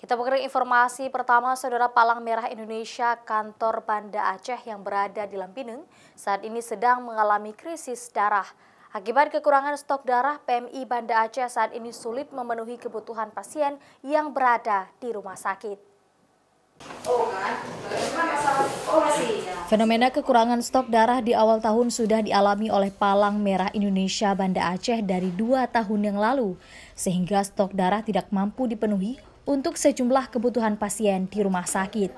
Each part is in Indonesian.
Kita bergeri informasi pertama, Saudara Palang Merah Indonesia kantor Banda Aceh yang berada di Lampineng saat ini sedang mengalami krisis darah. Akibat kekurangan stok darah, PMI Banda Aceh saat ini sulit memenuhi kebutuhan pasien yang berada di rumah sakit. Fenomena kekurangan stok darah di awal tahun sudah dialami oleh Palang Merah Indonesia Banda Aceh dari dua tahun yang lalu, sehingga stok darah tidak mampu dipenuhi untuk sejumlah kebutuhan pasien di rumah sakit.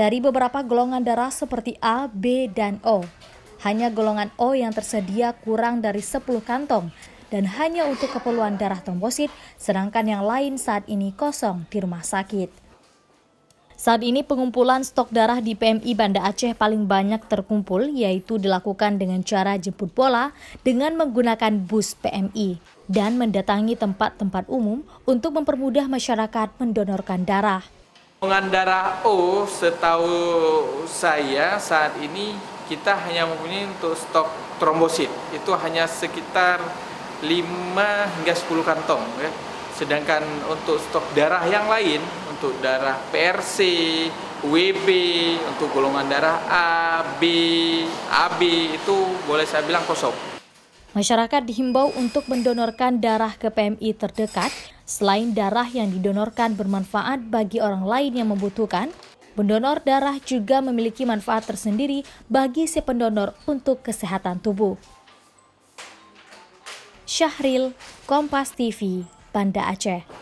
Dari beberapa golongan darah seperti A, B, dan O, hanya golongan O yang tersedia kurang dari 10 kantong dan hanya untuk keperluan darah trombosit, sedangkan yang lain saat ini kosong di rumah sakit. Saat ini pengumpulan stok darah di PMI Banda Aceh paling banyak terkumpul yaitu dilakukan dengan cara jemput bola dengan menggunakan bus PMI dan mendatangi tempat-tempat umum untuk mempermudah masyarakat mendonorkan darah. Pengumpulan darah O setahu saya saat ini kita hanya mempunyai untuk stok trombosit itu hanya sekitar 5 hingga 10 kantong ya. Sedangkan untuk stok darah yang lain untuk darah PRC, WB, untuk golongan darah A, B, AB itu boleh saya bilang kosong. Masyarakat dihimbau untuk mendonorkan darah ke PMI terdekat. Selain darah yang didonorkan bermanfaat bagi orang lain yang membutuhkan, pendonor darah juga memiliki manfaat tersendiri bagi si pendonor untuk kesehatan tubuh. Syahril, Kompas TV, Banda Aceh.